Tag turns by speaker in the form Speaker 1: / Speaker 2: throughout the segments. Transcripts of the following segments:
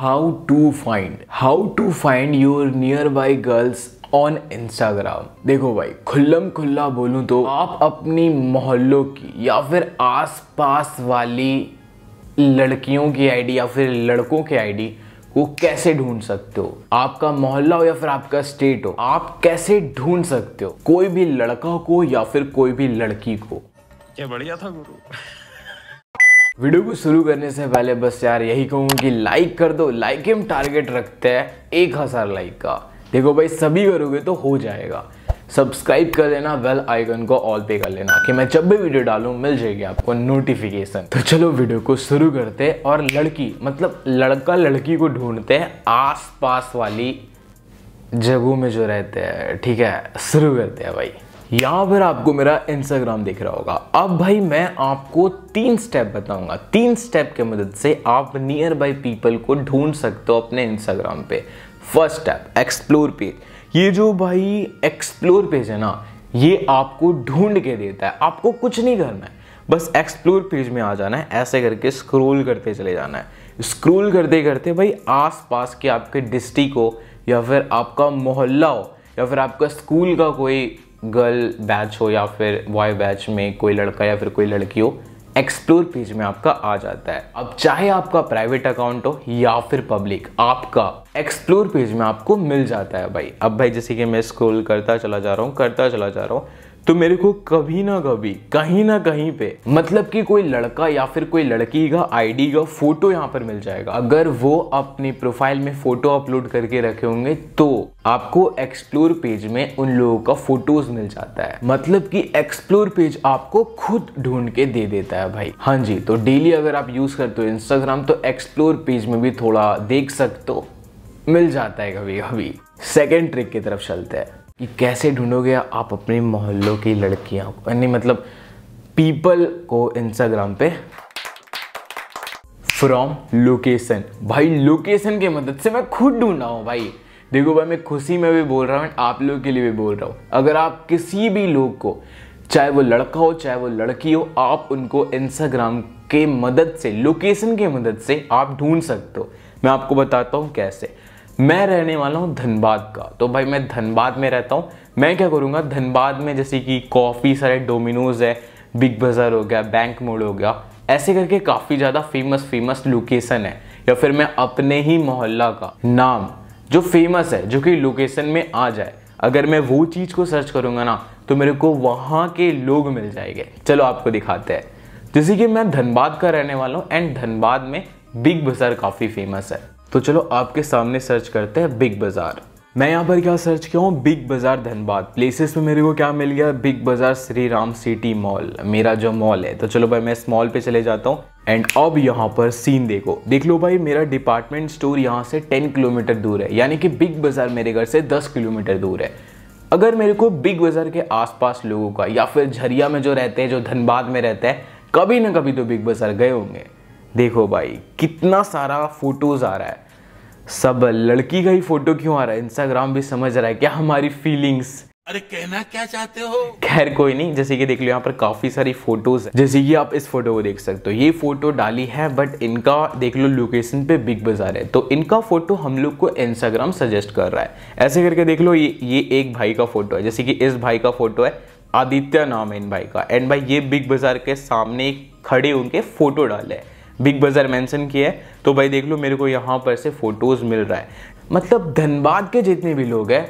Speaker 1: how to find how to find your nearby girls on Instagram देखो भाई खुल्लम खुल्ला बोलूँ तो आप अपनी मोहल्लों की या फिर आस पास वाली लड़कियों की आईडी या फिर लड़कों की आईडी को कैसे ढूंढ सकते हो आपका मोहल्ला हो या फिर आपका स्टेट हो आप कैसे ढूंढ सकते हो कोई भी लड़का को या फिर कोई भी लड़की को क्या बढ़िया था गुरु वीडियो को शुरू करने से पहले बस यार यही कहूँ कि लाइक कर दो लाइक हम टारगेट रखते हैं एक हज़ार लाइक का देखो भाई सभी करोगे तो हो जाएगा सब्सक्राइब कर लेना बेल आइकन को ऑल पे कर लेना कि मैं जब भी वीडियो डालूँ मिल जाएगी आपको नोटिफिकेशन तो चलो वीडियो को शुरू करते हैं और लड़की मतलब लड़का लड़की को ढूंढते हैं आस पास वाली जगहों में जो रहते हैं ठीक है शुरू करते हैं भाई या फिर आपको मेरा इंस्टाग्राम दिख रहा होगा अब भाई मैं आपको तीन स्टेप बताऊंगा तीन स्टेप के मदद से आप नियर बाई पीपल को ढूंढ सकते हो अपने इंस्टाग्राम पे फर्स्ट स्टेप एक्सप्लोर पेज ये जो भाई एक्सप्लोर पेज है ना ये आपको ढूंढ के देता है आपको कुछ नहीं करना है बस एक्सप्लोर पेज में आ जाना है ऐसे करके स्क्रोल करते चले जाना है स्क्रोल करते करते भाई आस पास के आपके डिस्ट्रिक्ट हो या फिर आपका मोहल्ला हो या फिर आपका स्कूल का कोई गर्ल बैच हो या फिर बॉय बैच में कोई लड़का या फिर कोई लड़की हो एक्सप्लोर पेज में आपका आ जाता है अब चाहे आपका प्राइवेट अकाउंट हो या फिर पब्लिक आपका एक्सप्लोर पेज में आपको मिल जाता है भाई अब भाई जैसे कि मैं स्क्रॉल करता चला जा रहा हूँ करता चला जा रहा हूँ तो मेरे को कभी ना कभी कहीं ना कहीं पे मतलब कि कोई लड़का या फिर कोई लड़की का आईडी का फोटो यहाँ पर मिल जाएगा अगर वो अपने प्रोफाइल में फोटो अपलोड करके रखे होंगे तो आपको एक्सप्लोर पेज में उन लोगों का फोटोज मिल जाता है मतलब कि एक्सप्लोर पेज आपको खुद ढूंढ के दे देता है भाई हाँ जी तो डेली अगर आप यूज करते हो इंस्टाग्राम तो एक्सप्लोर पेज में भी थोड़ा देख सकते हो मिल जाता है कभी कभी सेकेंड ट्रिक की तरफ चलते हैं कि कैसे ढूंढोगे आप अपने मोहल्लों की लड़कियां यानी मतलब पीपल को इंस्टाग्राम पे फ्रॉम लोकेशन भाई लोकेशन की मदद से मैं खुद ढूंढ रहा हूँ भाई देखो भाई मैं खुशी में भी बोल रहा हूँ आप लोगों के लिए भी बोल रहा हूँ अगर आप किसी भी लोग को चाहे वो लड़का हो चाहे वो लड़की हो आप उनको इंस्टाग्राम के मदद से लोकेशन की मदद से आप ढूंढ सकते हो मैं आपको बताता हूँ कैसे मैं रहने वाला हूँ धनबाद का तो भाई मैं धनबाद में रहता हूँ मैं क्या करूँगा धनबाद में जैसे कि कॉफ़ी सारे डोमिनोज है बिग बाज़ार हो गया बैंक मोड़ हो गया ऐसे करके काफ़ी ज़्यादा फेमस फेमस लोकेशन है या फिर मैं अपने ही मोहल्ला का नाम जो फेमस है जो कि लोकेशन में आ जाए अगर मैं वो चीज़ को सर्च करूँगा ना तो मेरे को वहाँ के लोग मिल जाएंगे चलो आपको दिखाते हैं जैसे कि मैं धनबाद का रहने वाला हूँ एंड धनबाद में बिग बाज़ार काफ़ी फेमस है तो चलो आपके सामने सर्च करते हैं बिग बाज़ार मैं यहाँ पर क्या सर्च किया हूँ बिग बाज़ार धनबाद प्लेसेस में मेरे को क्या मिल गया बिग बाज़ार श्री राम सिटी मॉल मेरा जो मॉल है तो चलो भाई मैं इस मॉल पे चले जाता हूँ एंड अब यहाँ पर सीन देखो देख लो भाई मेरा डिपार्टमेंट स्टोर यहाँ से 10 किलोमीटर दूर है यानी कि बिग बाज़ार मेरे घर से 10 किलोमीटर दूर है अगर मेरे को बिग बाज़ार के आसपास लोगों का या फिर झरिया में जो रहते हैं जो धनबाद में रहते हैं कभी ना कभी तो बिग बाज़ार गए होंगे देखो भाई कितना सारा फोटोज़ आ रहा है सब लड़की का ही फोटो क्यों आ रहा है इंस्टाग्राम भी समझ रहा है क्या हमारी फीलिंग्स अरे कहना क्या चाहते हो खैर कोई नहीं जैसे कि देख लो यहाँ पर काफी सारी फोटोज है जैसे कि आप इस फोटो को देख सकते हो ये फोटो डाली है बट इनका देख लो लोकेशन पे बिग बाजार है तो इनका फोटो हम लोग को इंस्टाग्राम सजेस्ट कर रहा है ऐसे करके देख लो ये ये एक भाई का फोटो है जैसे कि इस भाई का फोटो है आदित्य नाम है इन भाई का एंड भाई ये बिग बाजार के सामने खड़े उनके फोटो डाले हैं बिग बाज़ार मेंशन किया है तो भाई देख लो मेरे को यहाँ पर से फ़ोटोज़ मिल रहा है मतलब धनबाद के जितने भी लोग हैं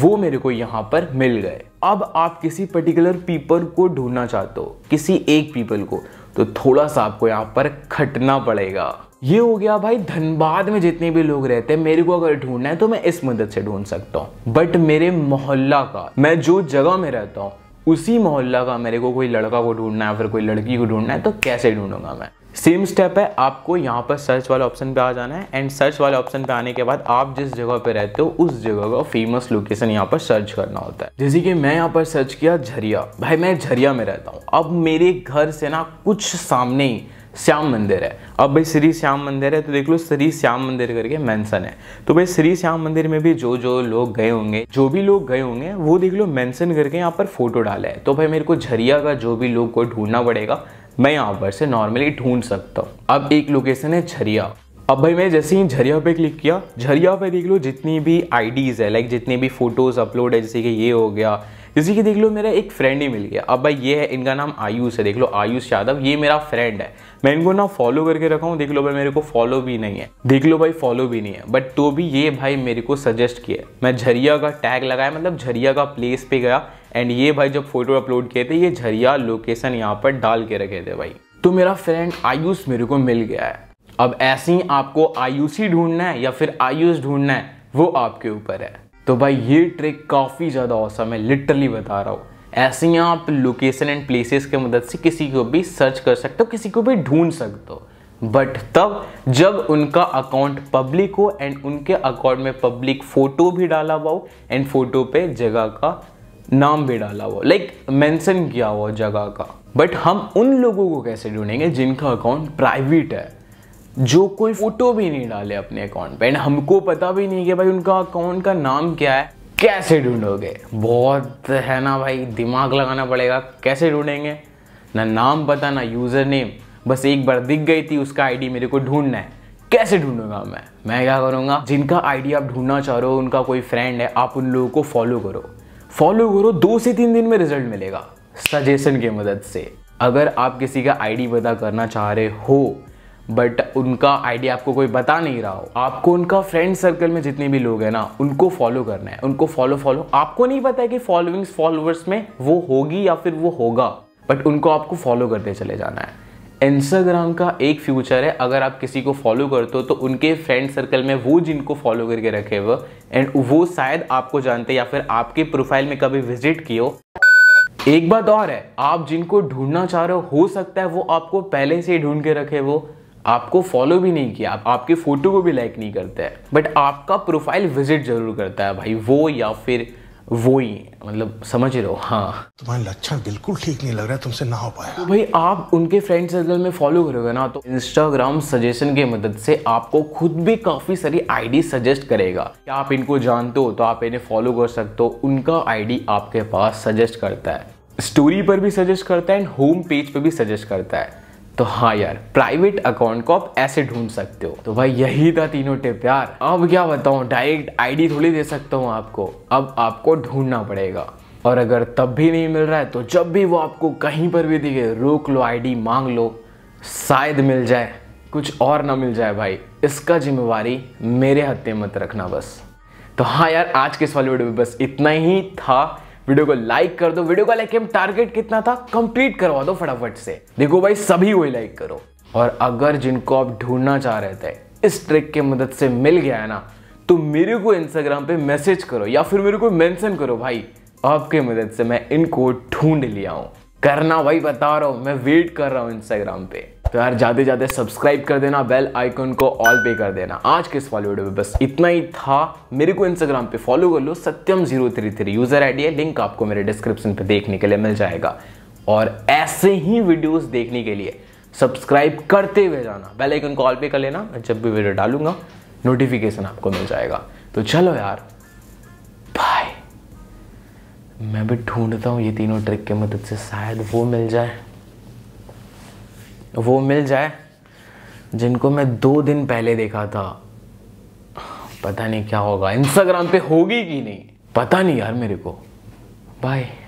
Speaker 1: वो मेरे को यहाँ पर मिल गए अब आप किसी पर्टिकुलर पीपल को ढूंढना चाहते हो किसी एक पीपल को तो थोड़ा सा आपको यहाँ पर खटना पड़ेगा ये हो गया भाई धनबाद में जितने भी लोग रहते हैं मेरे को अगर ढूंढना है तो मैं इस मदद से ढूंढ सकता हूँ बट मेरे मोहल्ला का मैं जो जगह में रहता हूँ उसी मोहल्ला का मेरे को कोई लड़का को ढूंढना है फिर कोई लड़की को ढूंढना है तो कैसे ढूंढूंगा मैं सेम स्टेप है आपको यहाँ पर सर्च वाले ऑप्शन पे आ जाना है एंड सर्च वाले ऑप्शन पे आने के बाद आप जिस जगह पे रहते हो उस जगह का फेमस लोकेशन यहाँ पर सर्च करना होता है जैसे कि मैं यहाँ पर सर्च किया झरिया भाई मैं झरिया में रहता हूँ अब मेरे घर से ना कुछ सामने ही श्याम मंदिर है अब भाई श्री श्याम मंदिर है तो देख लो श्री श्याम मंदिर करके मेंशन है तो भाई श्री श्याम मंदिर में भी जो जो लोग गए होंगे जो भी लोग गए होंगे वो देख लो मेंशन करके यहाँ पर फोटो डाला है तो भाई मेरे को झरिया का जो भी लोग को ढूंढना पड़ेगा मैं यहाँ पर से नॉर्मली ढूंढ सकता हूँ अब एक लोकेशन है झरिया अब भाई मैं जैसे ही झरिया पे क्लिक किया झरिया पे देख लो जितनी भी आईडीज़ है लाइक जितनी भी फोटोज़ अपलोड है जैसे कि ये हो गया जैसे कि देख लो मेरा एक फ्रेंड ही मिल गया अब भाई ये है इनका नाम आयुष है देख लो आयुष यादव ये मेरा फ्रेंड है मैं इनको ना फॉलो करके रखा हूँ देख लो भाई मेरे को फॉलो भी नहीं है देख लो भाई फॉलो भी नहीं है बट तो भी ये भाई मेरे को सजेस्ट किया मैं झरिया का टैग लगाया मतलब झरिया का प्लेस पे गया एंड ये भाई जब फोटो अपलोड किए थे ये झरिया लोकेशन यहाँ पर डाल के रखे थे भाई तो मेरा फ्रेंड आयुष मेरे को मिल गया है अब ऐसे ही आपको आयुष ही ढूंढना है या फिर आयुष ढूंढना है वो आपके ऊपर है तो भाई ये ट्रिक काफ़ी ज़्यादा औसम है लिटरली बता रहा हूँ ऐसे ही आप लोकेशन एंड प्लेसेस के मदद से किसी को भी सर्च कर सकते हो किसी को भी ढूंढ सकते हो बट तब जब उनका अकाउंट पब्लिक हो एंड उनके अकाउंट में पब्लिक फ़ोटो भी डाला हुआ हो एंड फोटो पे जगह का नाम भी डाला हुआ लाइक मेंशन किया हुआ जगह का बट हम उन लोगों को कैसे ढूंढेंगे जिनका अकाउंट प्राइवेट है जो कोई फोटो भी नहीं डाले अपने अकाउंट पे एंड हमको पता भी नहीं कि भाई उनका अकाउंट का नाम क्या है कैसे ढूंढोगे बहुत है ना भाई दिमाग लगाना पड़ेगा कैसे ढूंढेंगे ना नाम पता ना यूज़र नेम बस एक बार दिख गई थी उसका आईडी मेरे को ढूंढना है कैसे ढूंढूंगा मैं मैं क्या करूंगा जिनका आईडी आप ढूंढना चाह रहे हो उनका कोई फ्रेंड है आप उन लोगों को फॉलो करो फॉलो करो दो से तीन दिन में रिजल्ट मिलेगा सजेशन की मदद से अगर आप किसी का आईडी पता करना चाह रहे हो बट उनका आइडिया आपको कोई बता नहीं रहा हो आपको उनका फ्रेंड सर्कल में जितने भी लोग हैं ना उनको फॉलो करना है उनको फॉलो फॉलो आपको नहीं पता है कि फॉलोइंग्स फॉलोअर्स में वो होगी या फिर वो होगा बट उनको आपको फॉलो करते चले जाना है इंस्टाग्राम का एक फ्यूचर है अगर आप किसी को फॉलो करते हो तो उनके फ्रेंड सर्कल में वो जिनको फॉलो करके रखे हुए एंड वो शायद आपको जानते या फिर आपके प्रोफाइल में कभी विजिट किए हो एक बात और है आप जिनको ढूंढना चाह रहे हो हो सकता है वो आपको पहले से ही ढूंढ के रखे वो आपको फॉलो भी नहीं किया आपके फोटो को भी लाइक नहीं करता है बट आपका प्रोफाइल विजिट जरूर करता है भाई वो या फिर वो ही मतलब समझ रहे हो हाँ तुम्हारा लक्षण बिल्कुल ठीक नहीं लग रहा है तुमसे ना हो पाया तो भाई आप उनके फ्रेंड सर्कल में फॉलो करोगे ना तो इंस्टाग्राम सजेशन की मदद से आपको खुद भी काफ़ी सारी आईडी सजेस्ट करेगा क्या आप इनको जानते हो तो आप इन्हें फॉलो कर सकते हो उनका आईडी आपके पास सजेस्ट करता है स्टोरी पर भी सजेस्ट करता है एंड होम पेज पर भी सजेस्ट करता है तो हाँ यार प्राइवेट अकाउंट को आप ऐसे ढूंढ सकते हो तो भाई यही था तीनों टिप यार अब क्या बताऊँ डायरेक्ट आईडी थोड़ी दे सकता हूँ आपको अब आपको ढूंढना पड़ेगा और अगर तब भी नहीं मिल रहा है तो जब भी वो आपको कहीं पर भी दिखे रोक लो आईडी मांग लो शायद मिल जाए कुछ और ना मिल जाए भाई इसका जिम्मेवारी मेरे हथे मत रखना बस तो हाँ यार आज के इस वाले वीडियो में बस इतना ही था वीडियो को लाइक कर दो वीडियो का लाइक टारगेट कितना था कंप्लीट करवा दो फटाफट से देखो भाई सभी वही लाइक करो और अगर जिनको आप ढूंढना चाह रहे थे इस ट्रिक के मदद से मिल गया है ना तो मेरे को इंस्टाग्राम पे मैसेज करो या फिर मेरे को मेंशन करो भाई आपके मदद से मैं इनको ढूंढ लिया हूं करना भाई बता रहा हूं मैं वेट कर रहा हूं इंस्टाग्राम पे तो यार ज़्यादा से ज़्यादा सब्सक्राइब कर देना बेल आइकन को ऑल पे कर देना आज के इस वाले वीडियो में बस इतना ही था मेरे को इंस्टाग्राम पे फॉलो कर लो Satyam zero three three user आई है लिंक आपको मेरे डिस्क्रिप्शन पे देखने के लिए मिल जाएगा और ऐसे ही वीडियोस देखने के लिए सब्सक्राइब करते हुए जाना बेल आइकन को ऑल पे कर लेना मैं जब भी वीडियो डालूंगा नोटिफिकेशन आपको मिल जाएगा तो चलो यार बाय मैं भी ढूंढता हूँ ये तीनों ट्रिक के मदद से शायद वो मिल जाए वो मिल जाए जिनको मैं दो दिन पहले देखा था पता नहीं क्या होगा इंस्टाग्राम पे होगी कि नहीं पता नहीं यार मेरे को बाय